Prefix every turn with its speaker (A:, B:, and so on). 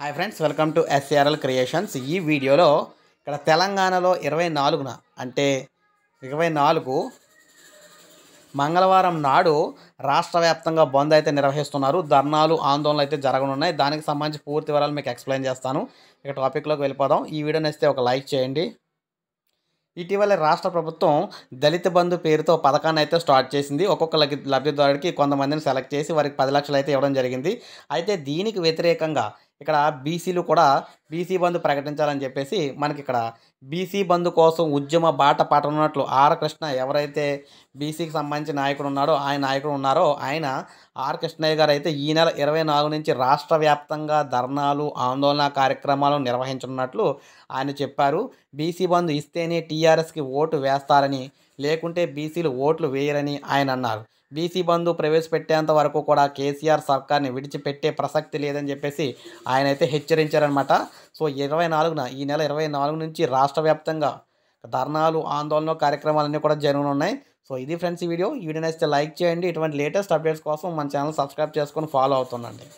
A: hi friends welcome to SRL creations ఈ వీడియోలో ఇక్కడ తెలంగాణలో ఇరవై నాలుగున అంటే ఇరవై నాలుగు మంగళవారం నాడు రాష్ట్ర వ్యాప్తంగా బంద్ అయితే నిర్వహిస్తున్నారు ధర్నాలు ఆందోళనలు అయితే జరగనున్నాయి దానికి సంబంధించి పూర్తి వివరాలు మీకు ఎక్స్ప్లెయిన్ చేస్తాను ఇక టాపిక్లోకి వెళ్ళిపోదాం ఈ వీడియోని ఇస్తే ఒక లైక్ చేయండి ఇటీవల రాష్ట్ర ప్రభుత్వం దళిత బంధు పేరుతో పథకాన్ని అయితే స్టార్ట్ చేసింది ఒక్కొక్క లబ్ధిదారుడికి కొంతమందిని సెలెక్ట్ చేసి వారికి పది లక్షలు అయితే ఇవ్వడం జరిగింది అయితే దీనికి వ్యతిరేకంగా ఇక్కడ బీసీలు కూడా బీసీ బంధు ప్రకటించాలని చెప్పేసి మనకి ఇక్కడ బీసీ బంధు కోసం ఉద్యమ బాట పట్టనున్నట్లు ఆర్ కృష్ణ ఎవరైతే బీసీకి సంబంధించిన నాయకుడు ఉన్నాడో ఆయన నాయకుడు ఉన్నారో ఆయన ఆర్ కృష్ణయ్య గారు అయితే ఈ నెల ఇరవై నాలుగు నుంచి రాష్ట్ర వ్యాప్తంగా ధర్నాలు ఆందోళన కార్యక్రమాలు నిర్వహించనున్నట్లు ఆయన చెప్పారు బీసీ బంధు ఇస్తేనే టీఆర్ఎస్కి ఓటు వేస్తారని లేకుంటే బీసీలు ఓట్లు వేయరని ఆయన అన్నారు బీసీ బంధు ప్రవేశపెట్టేంత వరకు కూడా కేసీఆర్ సర్కార్ని విడిచిపెట్టే ప్రసక్తి లేదని చెప్పేసి ఆయన అయితే హెచ్చరించారనమాట సో ఇరవై నాలుగున ఈ నెల ఇరవై నాలుగు నుంచి రాష్ట్ర వ్యాప్తంగా ధర్నాలు ఆందోళన కార్యక్రమాలన్నీ కూడా జరగనున్నాయి సో ఇది ఫ్రెండ్స్ ఈ వీడియో ఈ వీడియో నచ్చితే లైక్ చేయండి ఇటువంటి లేటెస్ట్ అప్డేట్స్ కోసం మన ఛానల్ సబ్స్క్రైబ్ చేసుకొని ఫాలో అవుతుండండి